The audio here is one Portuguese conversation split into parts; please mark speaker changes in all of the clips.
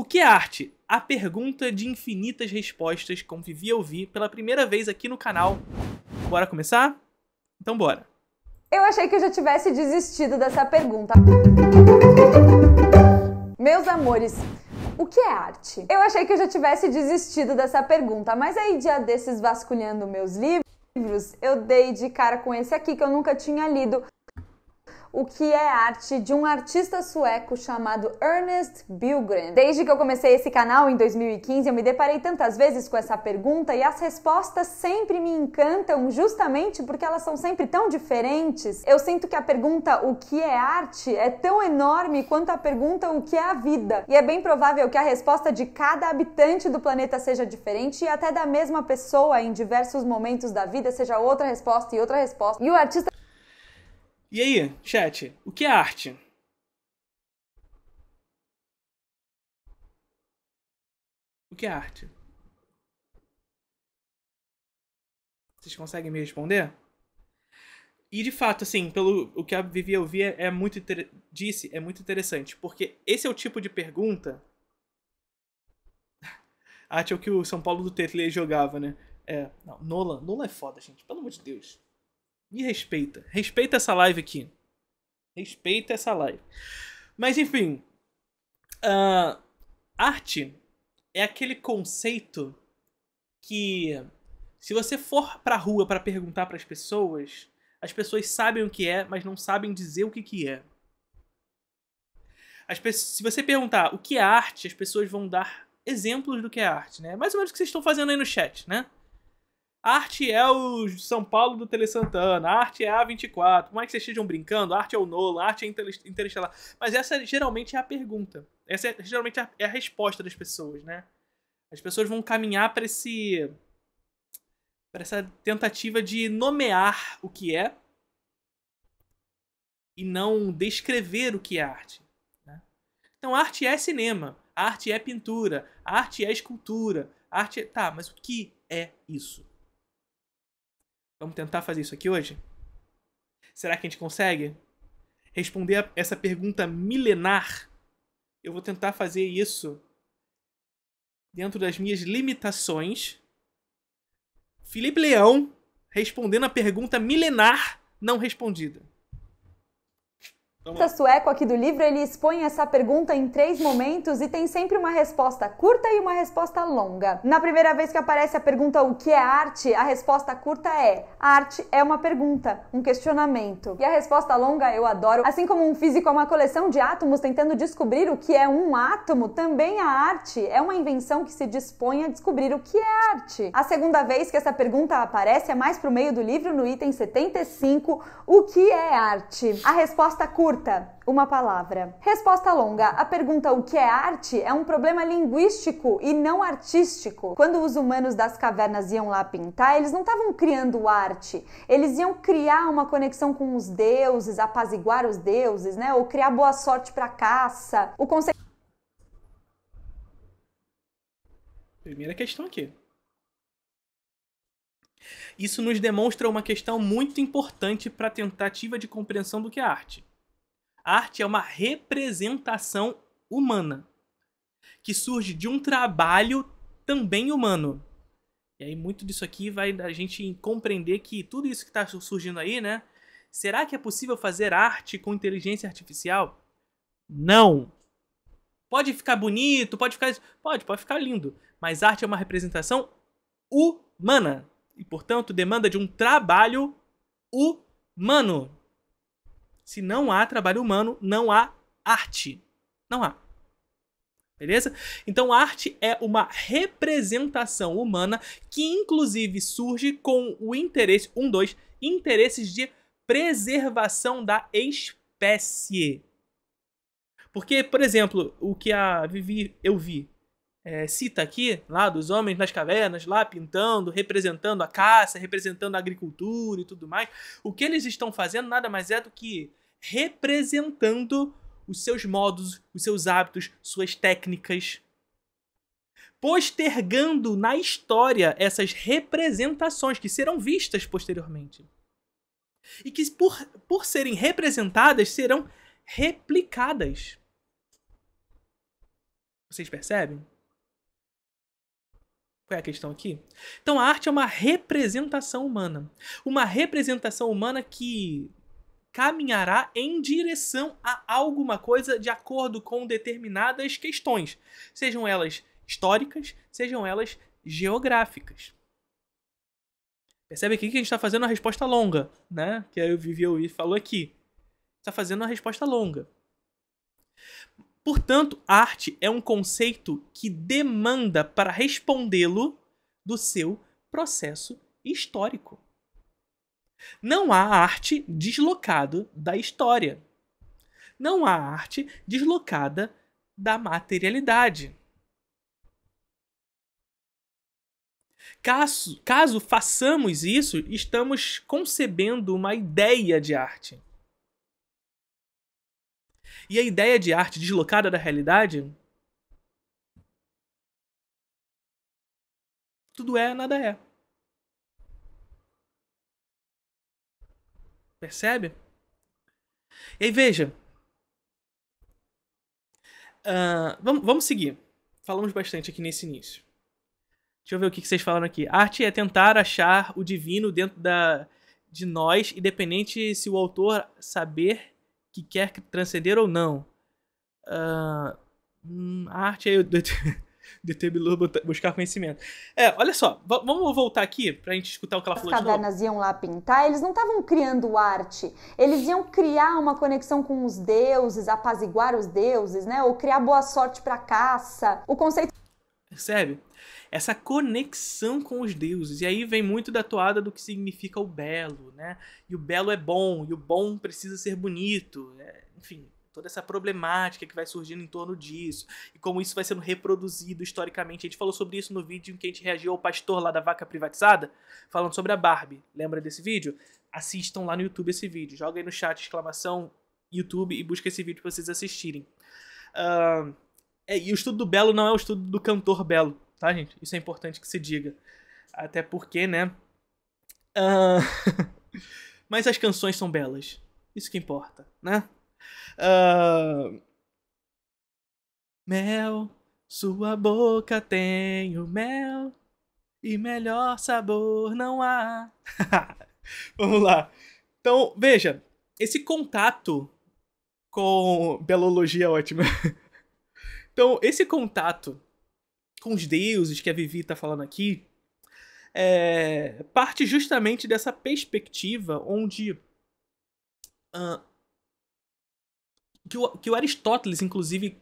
Speaker 1: O que é arte? A pergunta de infinitas respostas como Vivi ouvir pela primeira vez aqui no canal. Bora começar? Então bora.
Speaker 2: Eu achei que eu já tivesse desistido dessa pergunta. Meus amores, o que é arte? Eu achei que eu já tivesse desistido dessa pergunta, mas aí dia desses vasculhando meus livros, eu dei de cara com esse aqui que eu nunca tinha lido o que é arte de um artista sueco chamado Ernest Billgren. Desde que eu comecei esse canal em 2015, eu me deparei tantas vezes com essa pergunta e as respostas sempre me encantam, justamente porque elas são sempre tão diferentes. Eu sinto que a pergunta o que é arte é tão enorme quanto a pergunta o que é a vida. E é bem provável que a resposta de cada habitante do planeta seja diferente e até da mesma pessoa em diversos momentos da vida seja outra resposta e outra resposta. E o artista
Speaker 1: e aí, chat, o que é arte? O que é arte? Vocês conseguem me responder? E de fato, assim, pelo o que a Vivi eu vi é, é muito disse, é muito interessante, porque esse é o tipo de pergunta arte é o que o São Paulo do Tetley jogava, né? É, não, Nola é foda, gente, pelo amor de Deus. Me respeita. Respeita essa live aqui. Respeita essa live. Mas enfim. Uh, arte é aquele conceito que se você for pra rua para perguntar para as pessoas, as pessoas sabem o que é, mas não sabem dizer o que, que é. As pessoas, se você perguntar o que é arte, as pessoas vão dar exemplos do que é arte, né? Mais ou menos o que vocês estão fazendo aí no chat, né? arte é o São Paulo do Tele Santana, arte é a 24, como é que vocês estejam brincando, arte é o Nolan, arte é Interestelar. Mas essa geralmente é a pergunta. Essa é, geralmente é a é resposta das pessoas, né? As pessoas vão caminhar para esse para essa tentativa de nomear o que é e não descrever o que é arte. Né? Então, arte é cinema, arte é pintura, arte é escultura, arte é... Tá, mas o que é isso? Vamos tentar fazer isso aqui hoje? Será que a gente consegue? Responder a essa pergunta milenar, eu vou tentar fazer isso dentro das minhas limitações. Felipe Leão respondendo a pergunta milenar não respondida.
Speaker 2: O sueco aqui do livro ele expõe essa pergunta em três momentos e tem sempre uma resposta curta e uma resposta longa. Na primeira vez que aparece a pergunta o que é arte, a resposta curta é arte é uma pergunta, um questionamento. E a resposta longa eu adoro. Assim como um físico é uma coleção de átomos tentando descobrir o que é um átomo, também a arte é uma invenção que se dispõe a descobrir o que é arte. A segunda vez que essa pergunta aparece é mais pro meio do livro no item 75, o que é arte? A resposta curta curta, uma palavra. Resposta longa. A pergunta o que é arte é um problema linguístico e não artístico. Quando os humanos das cavernas iam lá pintar, eles não estavam criando arte. Eles iam criar uma conexão com os deuses, apaziguar os deuses, né? Ou criar boa sorte para caça. O conceito
Speaker 1: Primeira questão aqui. Isso nos demonstra uma questão muito importante para a tentativa de compreensão do que é arte arte é uma representação humana que surge de um trabalho também humano. E aí muito disso aqui vai a gente compreender que tudo isso que está surgindo aí, né? Será que é possível fazer arte com inteligência artificial? Não. Pode ficar bonito, pode ficar pode, pode ficar lindo, mas arte é uma representação humana e, portanto, demanda de um trabalho humano. Se não há trabalho humano, não há arte. Não há. Beleza? Então, arte é uma representação humana que, inclusive, surge com o interesse, um, dois, interesses de preservação da espécie. Porque, por exemplo, o que a Vivi eu vi é, cita aqui, lá dos homens nas cavernas, lá pintando, representando a caça, representando a agricultura e tudo mais, o que eles estão fazendo nada mais é do que representando os seus modos, os seus hábitos, suas técnicas. Postergando na história essas representações que serão vistas posteriormente. E que, por, por serem representadas, serão replicadas. Vocês percebem? Qual é a questão aqui? Então a arte é uma representação humana. Uma representação humana que caminhará em direção a alguma coisa de acordo com determinadas questões, sejam elas históricas, sejam elas geográficas. Percebe aqui que a gente está fazendo uma resposta longa, né? Que aí o Vivi falou aqui. Está fazendo uma resposta longa. Portanto, arte é um conceito que demanda para respondê-lo do seu processo histórico. Não há arte deslocado da história. Não há arte deslocada da materialidade. Caso, caso façamos isso, estamos concebendo uma ideia de arte. E a ideia de arte deslocada da realidade. Tudo é, nada é. Percebe? E aí, veja. Uh, vamos, vamos seguir. Falamos bastante aqui nesse início. Deixa eu ver o que, vocês falaram aqui. Arte é tentar achar o divino dentro da, de nós, independente se o autor saber que quer transcender ou não. Uh, hum, arte é. de Lobo buscar conhecimento. É, olha só, vamos voltar aqui pra gente escutar o que ela falou As cadernas
Speaker 2: iam lá pintar, eles não estavam criando arte, eles iam criar uma conexão com os deuses, apaziguar os deuses, né? Ou criar boa sorte pra caça. O conceito...
Speaker 1: Percebe? Essa conexão com os deuses. E aí vem muito da toada do que significa o belo, né? E o belo é bom, e o bom precisa ser bonito. É, enfim, toda essa problemática que vai surgindo em torno disso, e como isso vai sendo reproduzido historicamente. A gente falou sobre isso no vídeo em que a gente reagiu ao pastor lá da vaca privatizada, falando sobre a Barbie. Lembra desse vídeo? Assistam lá no YouTube esse vídeo. Joga aí no chat exclamação YouTube e busca esse vídeo pra vocês assistirem. Uh, é, e o estudo do Belo não é o estudo do cantor Belo, tá, gente? Isso é importante que se diga. Até porque, né? Uh... Mas as canções são belas. Isso que importa, né? Uh... Mel, sua boca tem o mel e melhor sabor não há. Vamos lá. Então, veja, esse contato com. Belologia é ótima. então, esse contato com os deuses que a Vivi está falando aqui é... parte justamente dessa perspectiva onde uh, que o, que o Aristóteles, inclusive,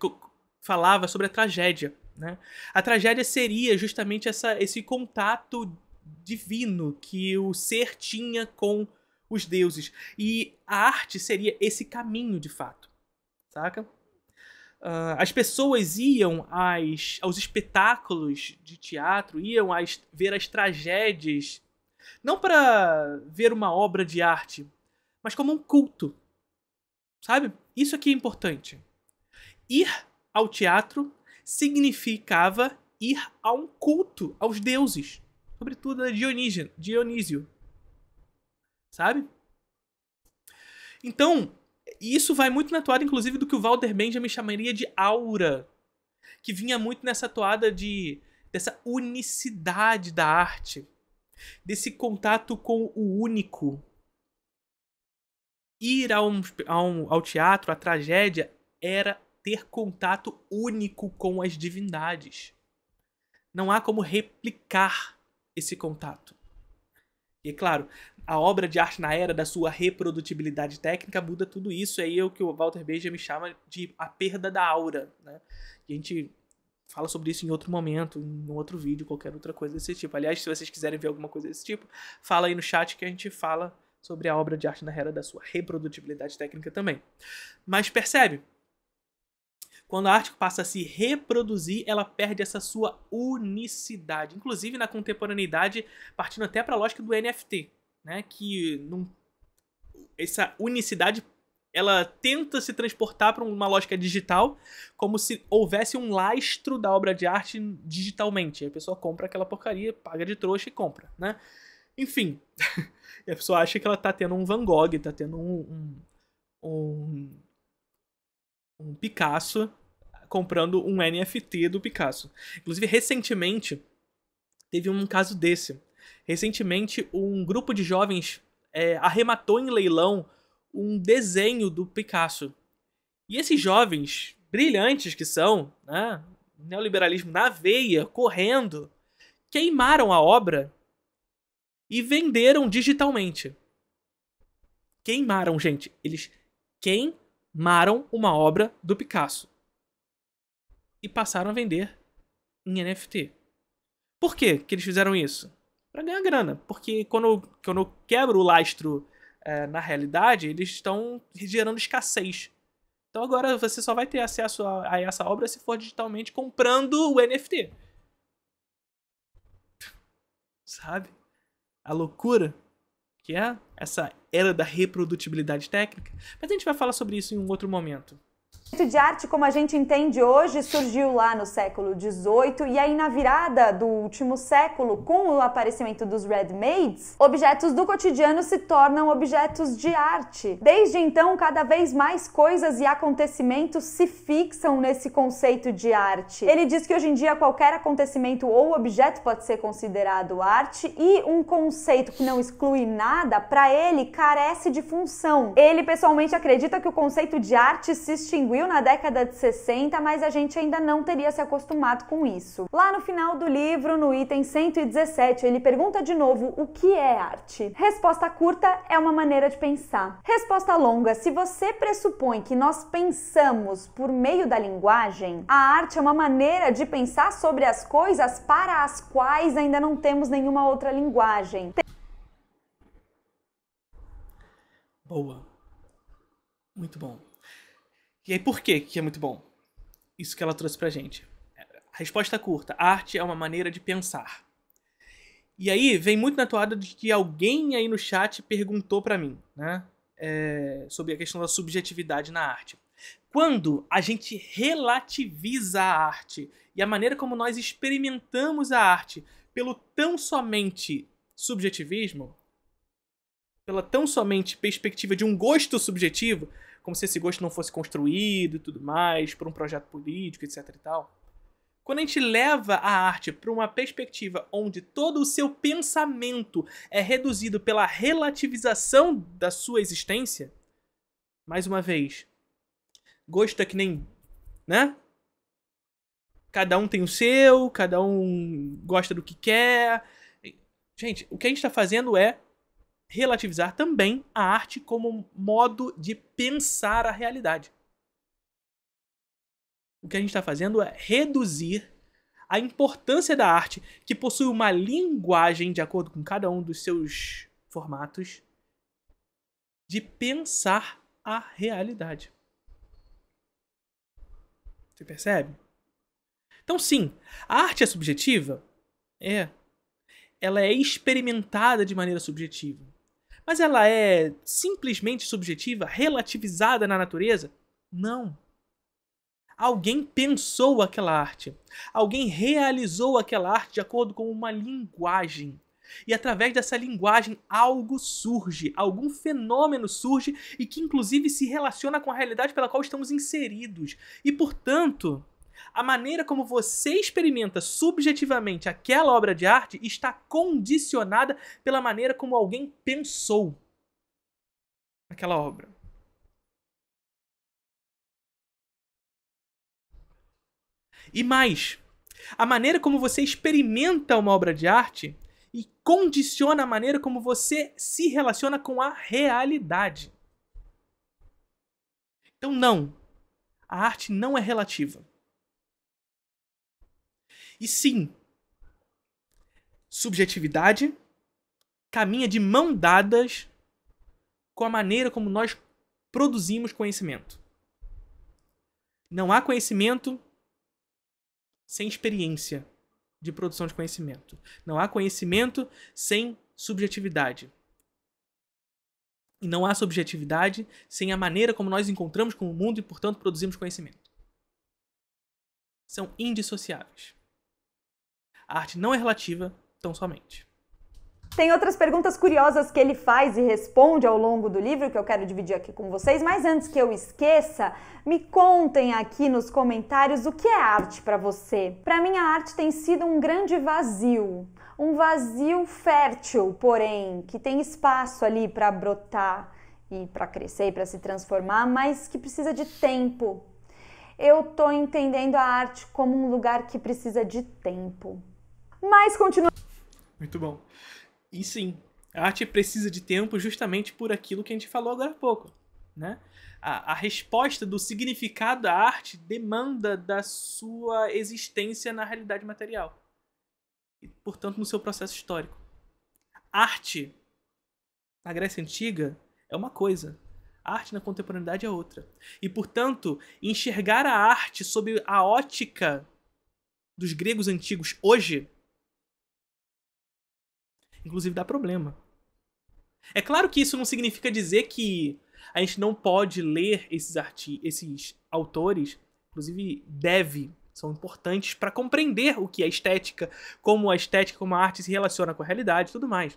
Speaker 1: falava sobre a tragédia. Né? A tragédia seria justamente essa, esse contato divino que o ser tinha com os deuses. E a arte seria esse caminho, de fato. Saca? Uh, as pessoas iam às, aos espetáculos de teatro, iam às, ver as tragédias, não para ver uma obra de arte, mas como um culto, sabe? Isso aqui é importante. Ir ao teatro significava ir a um culto aos deuses, sobretudo a Dionísio, Dionísio. Sabe? Então, isso vai muito na toada, inclusive, do que o Walter Benjamin chamaria de aura, que vinha muito nessa toada de dessa unicidade da arte, desse contato com o único, ir a um, a um, ao teatro, à tragédia, era ter contato único com as divindades. Não há como replicar esse contato. E é claro, a obra de arte na era da sua reprodutibilidade técnica muda tudo isso. Aí é o que o Walter Benjamin chama de a perda da aura. Né? E a gente fala sobre isso em outro momento, em outro vídeo, qualquer outra coisa desse tipo. Aliás, se vocês quiserem ver alguma coisa desse tipo, fala aí no chat que a gente fala sobre a obra de arte na era da sua reprodutibilidade técnica também. Mas percebe? Quando a arte passa a se reproduzir, ela perde essa sua unicidade. Inclusive na contemporaneidade, partindo até para a lógica do NFT, né? Que essa unicidade ela tenta se transportar para uma lógica digital, como se houvesse um lastro da obra de arte digitalmente. A pessoa compra aquela porcaria, paga de trouxa e compra, né? Enfim. e a pessoa acha que ela tá tendo um Van Gogh, tá tendo um. um, um, um Picasso comprando um NFT do Picasso. Inclusive, recentemente, teve um caso desse. Recentemente, um grupo de jovens é, arrematou em leilão um desenho do Picasso. E esses jovens, brilhantes que são, né, neoliberalismo na veia, correndo, queimaram a obra e venderam digitalmente. Queimaram, gente. Eles queimaram uma obra do Picasso e passaram a vender em NFT. Por que que eles fizeram isso? Para ganhar grana, porque quando, eu, quando eu quebro o lastro é, na realidade, eles estão gerando escassez. Então agora você só vai ter acesso a, a essa obra se for digitalmente comprando o NFT. Sabe? a loucura que é essa era da reprodutibilidade técnica. Mas a gente vai falar sobre isso em um outro momento
Speaker 2: de arte, como a gente entende hoje, surgiu lá no século XVIII e aí na virada do último século, com o aparecimento dos Red Maids, objetos do cotidiano se tornam objetos de arte. Desde então, cada vez mais coisas e acontecimentos se fixam nesse conceito de arte. Ele diz que hoje em dia qualquer acontecimento ou objeto pode ser considerado arte e um conceito que não exclui nada, para ele carece de função. Ele pessoalmente acredita que o conceito de arte se extinguiu evoluiu na década de 60, mas a gente ainda não teria se acostumado com isso. Lá no final do livro, no item 117, ele pergunta de novo o que é arte. Resposta curta é uma maneira de pensar. Resposta longa: se você pressupõe que nós pensamos por meio da linguagem, a arte é uma maneira de pensar sobre as coisas para as quais ainda não temos nenhuma outra linguagem.
Speaker 1: Boa. Muito bom. E aí por que que é muito bom? Isso que ela trouxe pra gente. A resposta é curta, a arte é uma maneira de pensar. E aí vem muito na toada de que alguém aí no chat perguntou para mim, né? É, sobre a questão da subjetividade na arte. Quando a gente relativiza a arte e a maneira como nós experimentamos a arte pelo tão somente subjetivismo, pela tão somente perspectiva de um gosto subjetivo, como se esse gosto não fosse construído e tudo mais, por um projeto político, etc e tal. Quando a gente leva a arte para uma perspectiva onde todo o seu pensamento é reduzido pela relativização da sua existência, mais uma vez, gosto é que nem, né? Cada um tem o seu, cada um gosta do que quer. Gente, o que a gente está fazendo é relativizar também a arte como modo de pensar a realidade. O que a gente está fazendo é reduzir a importância da arte, que possui uma linguagem de acordo com cada um dos seus formatos, de pensar a realidade. Você percebe? Então, sim, a arte é subjetiva? É. Ela é experimentada de maneira subjetiva. Mas ela é simplesmente subjetiva, relativizada na natureza? Não. Alguém pensou aquela arte. Alguém realizou aquela arte de acordo com uma linguagem. E através dessa linguagem, algo surge, algum fenômeno surge e que, inclusive, se relaciona com a realidade pela qual estamos inseridos. E, portanto, a maneira como você experimenta subjetivamente aquela obra de arte está condicionada pela maneira como alguém pensou aquela obra. E mais, a maneira como você experimenta uma obra de arte e condiciona a maneira como você se relaciona com a realidade. Então, não, a arte não é relativa. E sim, subjetividade caminha de mão dadas com a maneira como nós produzimos conhecimento. Não há conhecimento sem experiência de produção de conhecimento. Não há conhecimento sem subjetividade. E não há subjetividade sem a maneira como nós encontramos com o mundo e, portanto, produzimos conhecimento. São indissociáveis. A arte não é relativa, tão somente.
Speaker 2: Tem outras perguntas curiosas que ele faz e responde ao longo do livro que eu quero dividir aqui com vocês, mas antes que eu esqueça, me contem aqui nos comentários o que é arte para você. Para mim, a arte tem sido um grande vazio, um vazio fértil, porém, que tem espaço ali para brotar e para crescer e para se transformar, mas que precisa de tempo. Eu estou entendendo a arte como um lugar que precisa de tempo mas continua.
Speaker 1: Muito bom. E sim, a arte precisa de tempo justamente por aquilo que a gente falou agora há pouco. Né? A, a resposta do significado da arte demanda da sua existência na realidade material. E, portanto, no seu processo histórico. Arte na Grécia Antiga é uma coisa, arte na contemporaneidade é outra. E, portanto, enxergar a arte sob a ótica dos gregos antigos hoje inclusive dá problema. É claro que isso não significa dizer que a gente não pode ler esses, arti esses autores, inclusive deve, são importantes para compreender o que é estética, como a estética, como a arte se relaciona com a realidade e tudo mais.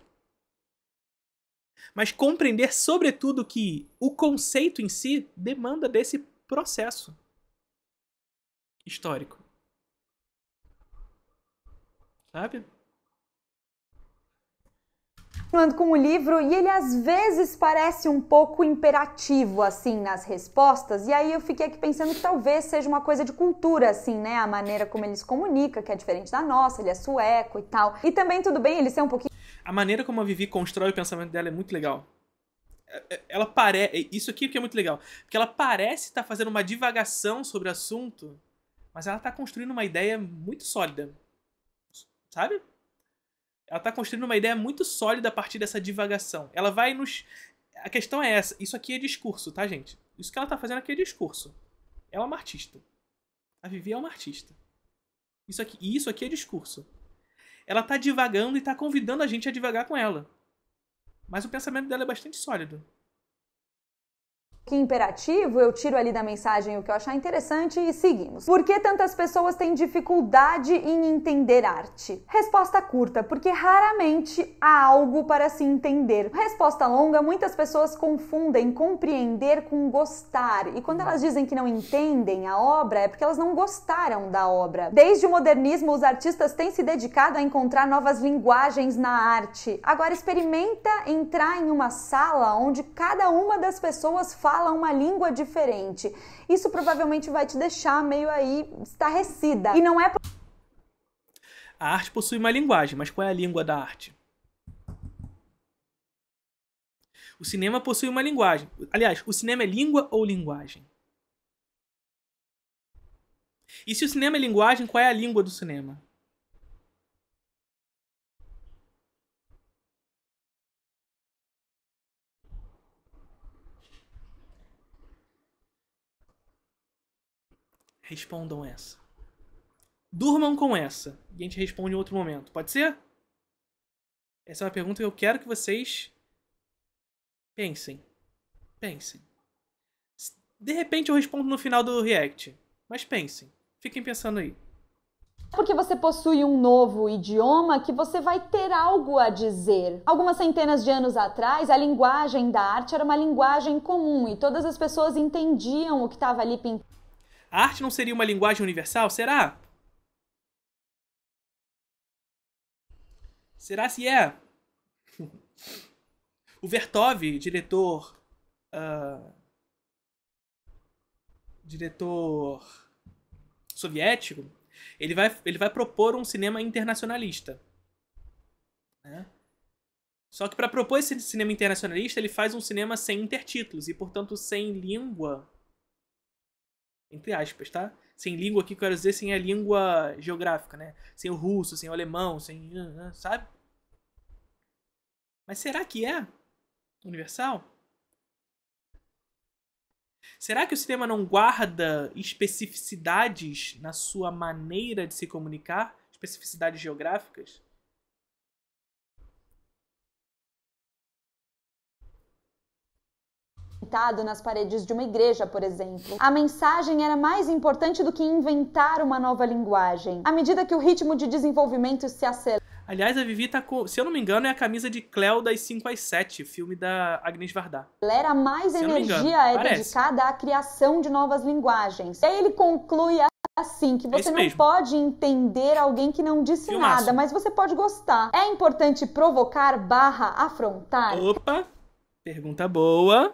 Speaker 1: Mas compreender, sobretudo, que o conceito em si demanda desse processo histórico. Sabe?
Speaker 2: ando com o livro, e ele às vezes parece um pouco imperativo, assim, nas respostas, e aí eu fiquei aqui pensando que talvez seja uma coisa de cultura, assim, né? A maneira como eles se comunica, que é diferente da nossa, ele é sueco e tal. E também, tudo bem, ele ser um pouquinho.
Speaker 1: A maneira como a Vivi constrói o pensamento dela é muito legal é, é, ela parece. É, isso aqui que é muito legal. Porque ela parece estar tá fazendo uma divagação sobre o assunto, mas ela está construindo uma ideia muito sólida. Sabe? Ela está construindo uma ideia muito sólida a partir dessa divagação. Ela vai nos. A questão é essa. Isso aqui é discurso, tá, gente? Isso que ela está fazendo aqui é discurso. Ela é uma artista. A Vivi é uma artista. Isso aqui, e isso aqui é discurso. Ela está divagando e está convidando a gente a divagar com ela. Mas o pensamento dela é bastante sólido
Speaker 2: que imperativo, eu tiro ali da mensagem o que eu achar interessante e seguimos. Por que tantas pessoas têm dificuldade em entender arte? Resposta curta, porque raramente há algo para se entender. Resposta longa, muitas pessoas confundem compreender com gostar, e quando elas dizem que não entendem a obra, é porque elas não gostaram da obra. Desde o modernismo, os artistas têm se dedicado a encontrar novas linguagens na arte. Agora experimenta entrar em uma sala onde cada uma das pessoas fala fala uma língua diferente. Isso provavelmente vai te deixar meio aí estarrecida. E não é.
Speaker 1: A arte possui uma linguagem, mas qual é a língua da arte? O cinema possui uma linguagem. Aliás, o cinema é língua ou linguagem? E se o cinema é linguagem, qual é a língua do cinema? Respondam essa. Durmam com essa. E a gente responde em outro momento. Pode ser? Essa é uma pergunta que eu quero que vocês pensem. Pensem. De repente eu respondo no final do React. Mas pensem. Fiquem pensando aí.
Speaker 2: Porque você possui um novo idioma que você vai ter algo a dizer. Algumas centenas de anos atrás, a linguagem da arte era uma linguagem comum e todas as pessoas entendiam o que estava ali pintado.
Speaker 1: A arte não seria uma linguagem universal? Será? Será se é? O Vertov, diretor. Uh, diretor soviético, ele vai, ele vai propor um cinema internacionalista. Né? Só que para propor esse cinema internacionalista, ele faz um cinema sem intertítulos e, portanto, sem língua entre aspas, tá? Sem língua aqui, quero dizer, sem a língua geográfica, né? Sem o russo, sem o alemão, sem. sabe? Mas será que é universal? Será que o sistema não guarda especificidades na sua maneira de se comunicar? Especificidades geográficas?
Speaker 2: pintado nas paredes de uma igreja, por exemplo. A mensagem era mais importante do que inventar uma nova linguagem. À medida que o ritmo de desenvolvimento se acelera,
Speaker 1: Aliás, a Vivi tá com, se eu não me engano, é a camisa de Cleo das 5 às 7, filme da Agnes Varda.
Speaker 2: Galera, mais se energia engano, é parece. dedicada à criação de novas linguagens. E aí ele conclui assim, que é você não pode entender alguém que não disse Filmaço. nada, mas você pode gostar. É importante provocar afrontar? Opa,
Speaker 1: pergunta boa.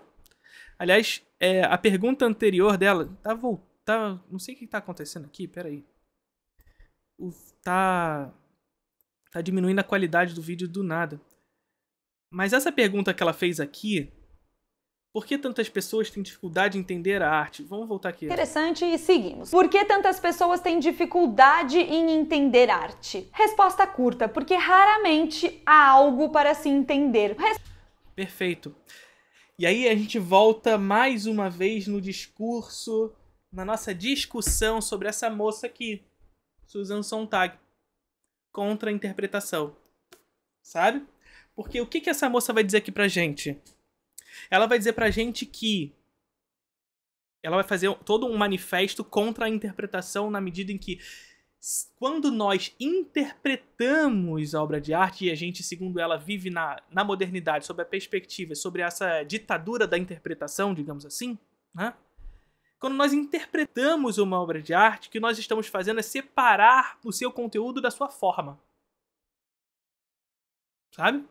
Speaker 1: Aliás, é, a pergunta anterior dela. Tá voltando. Tá, não sei o que tá acontecendo aqui, peraí. O, tá. Tá diminuindo a qualidade do vídeo do nada. Mas essa pergunta que ela fez aqui, por que tantas pessoas têm dificuldade em entender a arte? Vamos voltar aqui. Interessante
Speaker 2: e seguimos. Por que tantas pessoas têm dificuldade em entender arte? Resposta curta, porque raramente há algo para se entender. Res...
Speaker 1: Perfeito. E aí a gente volta mais uma vez no discurso, na nossa discussão sobre essa moça aqui, Susan Sontag, contra a interpretação. Sabe? Porque o que, que essa moça vai dizer aqui pra gente? Ela vai dizer pra gente que ela vai fazer todo um manifesto contra a interpretação na medida em que quando nós interpretamos a obra de arte, e a gente, segundo ela, vive na, na modernidade, sob a perspectiva, sobre essa ditadura da interpretação, digamos assim, né? quando nós interpretamos uma obra de arte, o que nós estamos fazendo é separar o seu conteúdo da sua forma. Sabe?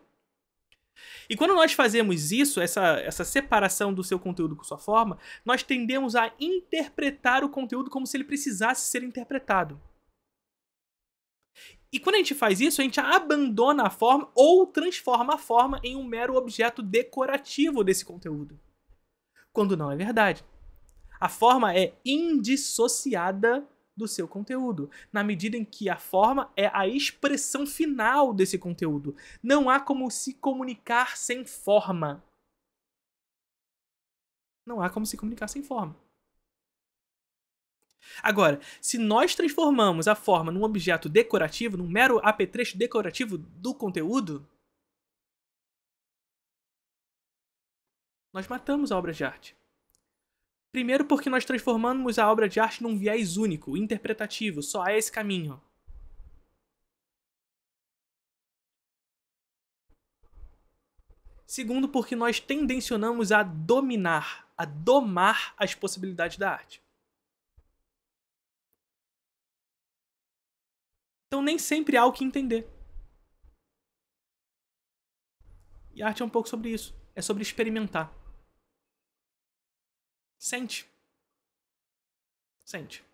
Speaker 1: E quando nós fazemos isso, essa, essa separação do seu conteúdo com sua forma, nós tendemos a interpretar o conteúdo como se ele precisasse ser interpretado. E quando a gente faz isso, a gente abandona a forma ou transforma a forma em um mero objeto decorativo desse conteúdo. Quando não é verdade. A forma é indissociada do seu conteúdo, na medida em que a forma é a expressão final desse conteúdo. Não há como se comunicar sem forma. Não há como se comunicar sem forma. Agora, se nós transformamos a forma num objeto decorativo, num mero apetrecho decorativo do conteúdo, nós matamos a obra de arte. Primeiro, porque nós transformamos a obra de arte num viés único, interpretativo, só há é esse caminho. Segundo, porque nós tendencionamos a dominar, a domar as possibilidades da arte. Então nem sempre há o que entender. E a arte é um pouco sobre isso. É sobre experimentar. Sente. Sente.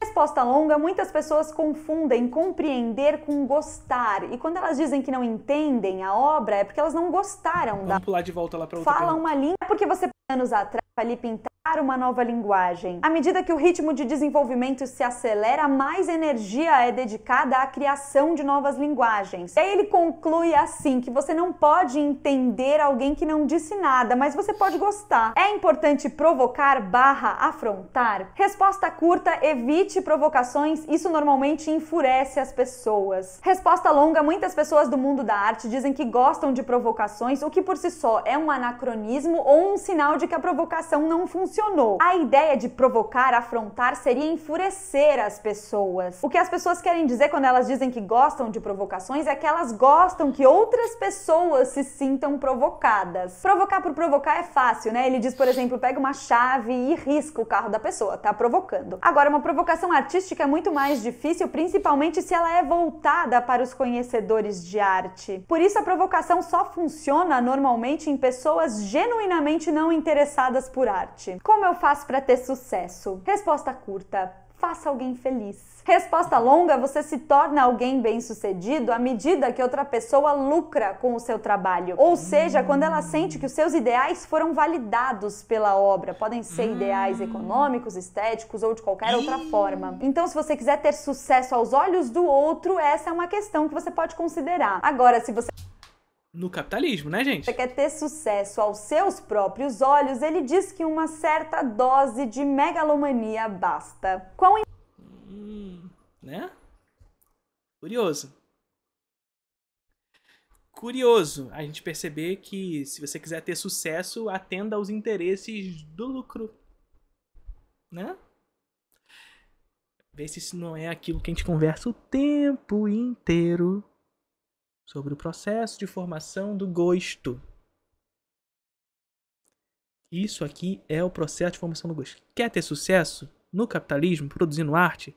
Speaker 2: Resposta longa, muitas pessoas confundem compreender com gostar. E quando elas dizem que não entendem a obra, é porque elas não gostaram Vamos da. Vamos
Speaker 1: pular de volta lá para outra. Fala pergunta.
Speaker 2: uma linha é porque você anos atrás ali pintar uma nova linguagem. À medida que o ritmo de desenvolvimento se acelera, mais energia é dedicada à criação de novas linguagens. E aí ele conclui assim que você não pode entender alguém que não disse nada, mas você pode gostar. É importante provocar barra afrontar? Resposta curta, evite provocações, isso normalmente enfurece as pessoas. Resposta longa, muitas pessoas do mundo da arte dizem que gostam de provocações, o que por si só é um anacronismo ou um sinal de que a provocação não funciona funcionou. A ideia de provocar, afrontar, seria enfurecer as pessoas. O que as pessoas querem dizer quando elas dizem que gostam de provocações é que elas gostam que outras pessoas se sintam provocadas. Provocar por provocar é fácil, né? Ele diz, por exemplo, pega uma chave e risca o carro da pessoa, tá provocando. Agora, uma provocação artística é muito mais difícil, principalmente se ela é voltada para os conhecedores de arte. Por isso, a provocação só funciona normalmente em pessoas genuinamente não interessadas por arte. Como eu faço para ter sucesso? Resposta curta: faça alguém feliz. Resposta longa: você se torna alguém bem-sucedido à medida que outra pessoa lucra com o seu trabalho. Ou seja, quando ela sente que os seus ideais foram validados pela obra, podem ser ideais hum. econômicos, estéticos ou de qualquer outra forma. Então, se você quiser ter sucesso aos olhos do outro, essa é uma questão que você pode considerar. Agora, se você
Speaker 1: no capitalismo, né, gente?
Speaker 2: Você quer ter sucesso aos seus próprios olhos, ele diz que uma certa dose de megalomania basta. Quão.
Speaker 1: Hum, né? Curioso. Curioso a gente perceber que se você quiser ter sucesso, atenda aos interesses do lucro. Né? Vê se isso não é aquilo que a gente conversa o tempo inteiro sobre o processo de formação do gosto. Isso aqui é o processo de formação do gosto. Quer ter sucesso no capitalismo, produzindo arte?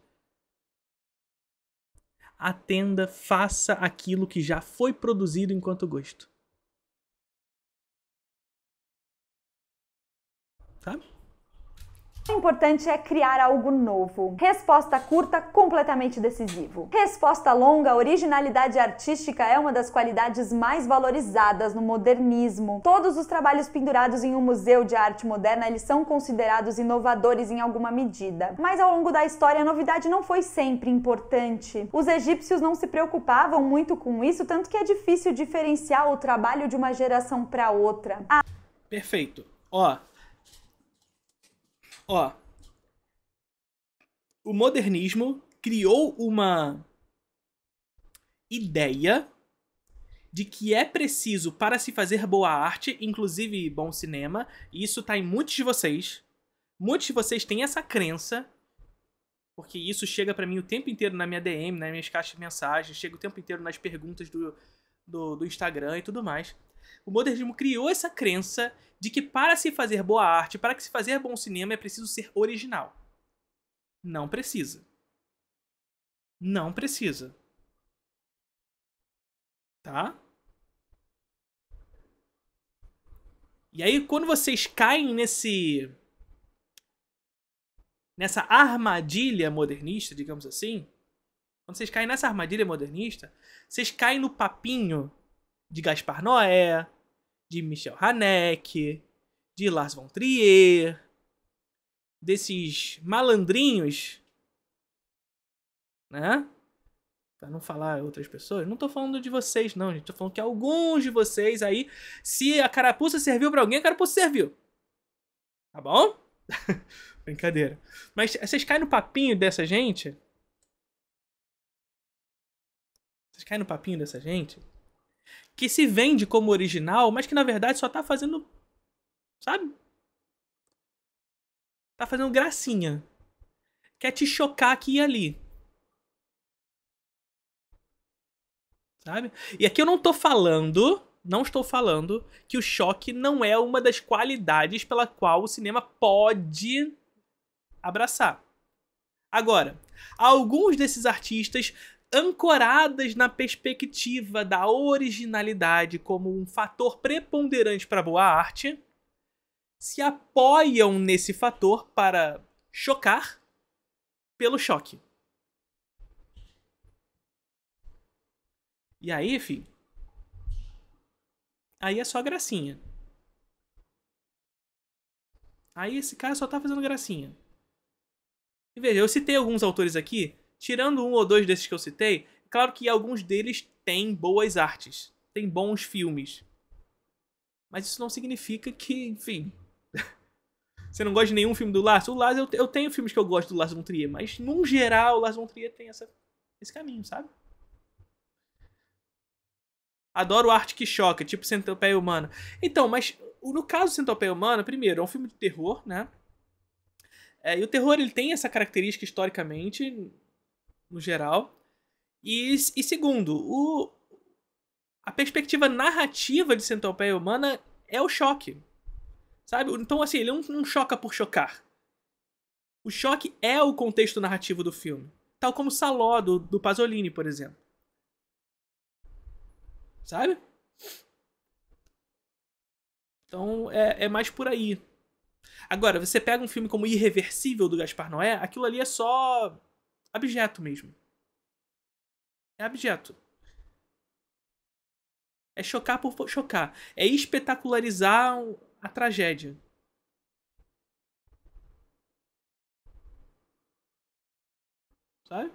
Speaker 1: Atenda, faça aquilo que já foi produzido enquanto gosto.
Speaker 2: Sabe? O importante é criar algo novo. Resposta curta, completamente decisivo. Resposta longa, originalidade artística é uma das qualidades mais valorizadas no modernismo. Todos os trabalhos pendurados em um museu de arte moderna, eles são considerados inovadores em alguma medida. Mas ao longo da história, a novidade não foi sempre importante. Os egípcios não se preocupavam muito com isso, tanto que é difícil diferenciar o trabalho de uma geração para outra. Ah.
Speaker 1: Perfeito. Ó, Ó. O modernismo criou uma ideia de que é preciso para se fazer boa arte, inclusive bom cinema, e isso tá em muitos de vocês. Muitos de vocês têm essa crença, porque isso chega para mim o tempo inteiro na minha DM, nas minhas caixas de mensagens, chega o tempo inteiro nas perguntas do, do, do Instagram e tudo mais. O modernismo criou essa crença de que para se fazer boa arte, para que se fazer bom cinema, é preciso ser original. Não precisa. Não precisa. Tá? E aí, quando vocês caem nesse. nessa armadilha modernista, digamos assim. Quando vocês caem nessa armadilha modernista, vocês caem no papinho de Gaspar Noé, de Michel Haneke, de Lars von Trier, desses malandrinhos, né? Pra não falar outras pessoas, não tô falando de vocês, não, gente. Tô falando que alguns de vocês aí, se a carapuça serviu para alguém, a carapuça serviu. Tá bom? Brincadeira. Mas vocês caem no papinho dessa gente? Vocês caem no papinho dessa gente? que se vende como original, mas que na verdade só tá fazendo. Sabe? Tá fazendo gracinha. Quer te chocar aqui e ali. Sabe? E aqui eu não tô falando, não estou falando que o choque não é uma das qualidades pela qual o cinema pode abraçar. Agora, alguns desses artistas ancoradas na perspectiva da originalidade como um fator preponderante para boa arte, se apoiam nesse fator para chocar pelo choque. E aí, filho? Aí é só gracinha. Aí esse cara só tá fazendo gracinha. E veja, eu citei alguns autores aqui Tirando um ou dois desses que eu citei, claro que alguns deles têm boas artes, têm bons filmes. Mas isso não significa que, enfim. Você não gosta de nenhum filme do Lars? O Lars, eu, eu tenho filmes que eu gosto do Lars von Trier, mas, num geral, o Lars von Trier tem essa, esse caminho, sabe? Adoro arte que choca, tipo Centopeia Humana. Então, mas no caso Centopeia Humana, primeiro, é um filme de terror, né? É, e o terror ele tem essa característica historicamente, no geral. E, e segundo, o, a perspectiva narrativa de Centopeia Humana é o choque. Sabe? Então, assim, ele não, não choca por chocar. O choque é o contexto narrativo do filme. Tal como Saló, do, do Pasolini, por exemplo. Sabe? Então é, é, mais por aí. Agora, você pega um filme como Irreversível do Gaspar Noé, aquilo ali é só abjeto mesmo. É abjeto. É chocar por chocar. É espetacularizar a tragédia. Sabe?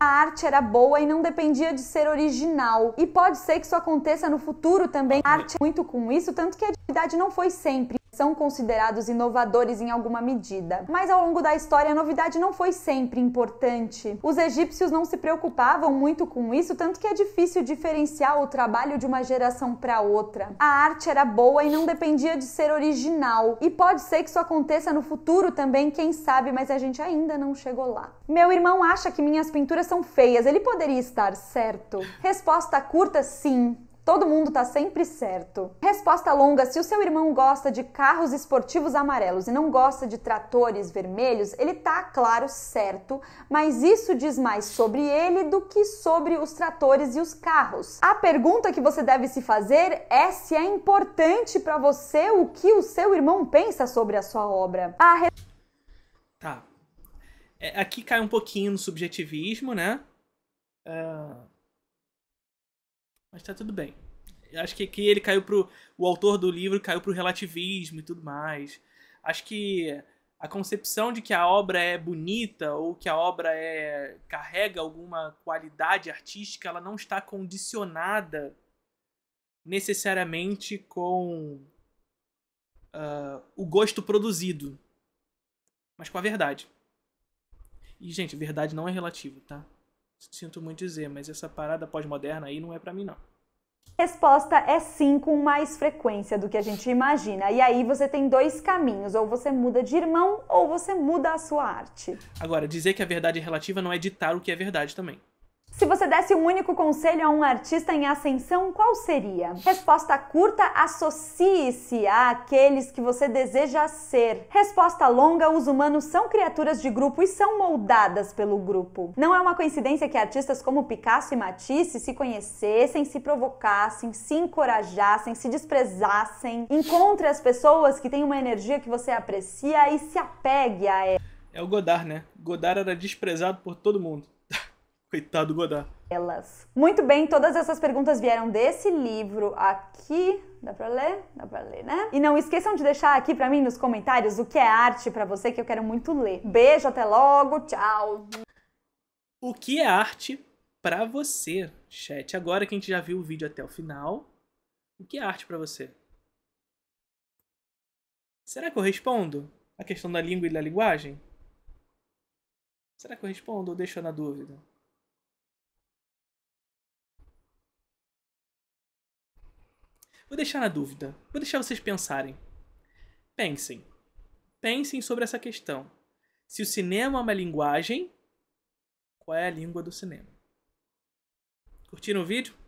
Speaker 2: A arte era boa e não dependia de ser original. E pode ser que isso aconteça no futuro também. A arte é muito com isso, tanto que a atividade não foi sempre são considerados inovadores em alguma medida. Mas ao longo da história, a novidade não foi sempre importante. Os egípcios não se preocupavam muito com isso, tanto que é difícil diferenciar o trabalho de uma geração para outra. A arte era boa e não dependia de ser original. E pode ser que isso aconteça no futuro também, quem sabe, mas a gente ainda não chegou lá. Meu irmão acha que minhas pinturas são feias. Ele poderia estar certo? Resposta curta: sim. Todo mundo tá sempre certo. Resposta longa: se o seu irmão gosta de carros esportivos amarelos e não gosta de tratores vermelhos, ele tá, claro, certo, mas isso diz mais sobre ele do que sobre os tratores e os carros. A pergunta que você deve se fazer é se é importante para você o que o seu irmão pensa sobre a sua obra. A re...
Speaker 1: Tá. É, aqui cai um pouquinho no subjetivismo, né? Uh mas tá tudo bem. Eu acho que aqui ele caiu pro. O autor do livro caiu pro relativismo e tudo mais. Acho que a concepção de que a obra é bonita ou que a obra é carrega alguma qualidade artística, ela não está condicionada necessariamente com uh, o gosto produzido, mas com a verdade. E gente, verdade não é relativa, tá? Sinto muito dizer, mas essa parada pós-moderna aí não é para mim, não.
Speaker 2: Resposta é sim, com mais frequência do que a gente imagina. E aí você tem dois caminhos: ou você muda de irmão, ou você muda a sua arte.
Speaker 1: Agora, dizer que a é verdade é relativa não é ditar o que é verdade também.
Speaker 2: Se você desse um único conselho a um artista em ascensão, qual seria? Resposta curta: associe-se àqueles que você deseja ser. Resposta longa: os humanos são criaturas de grupo e são moldadas pelo grupo. Não é uma coincidência que artistas como Picasso e Matisse se conhecessem, se provocassem, se encorajassem, se desprezassem. Encontre as pessoas que têm uma energia que você aprecia e se apegue a ela.
Speaker 1: É o Godard, né? Godard era desprezado por todo mundo. Coitado Godá.
Speaker 2: Elas. Muito bem, todas essas perguntas vieram desse livro aqui. Dá pra ler? Dá pra ler, né? E não esqueçam de deixar aqui pra mim nos comentários o que é arte pra você, que eu quero muito ler. Beijo, até logo, tchau! O que é
Speaker 1: arte pra você, chat? Agora que a gente já viu o vídeo até o final, o que é arte pra você? Será que eu respondo a questão da língua e da linguagem? Será que eu respondo ou deixo na dúvida? Vou deixar na dúvida. Vou deixar vocês pensarem. Pensem. Pensem sobre essa questão. Se o cinema é uma linguagem, qual é a língua do cinema? Curtiram o vídeo?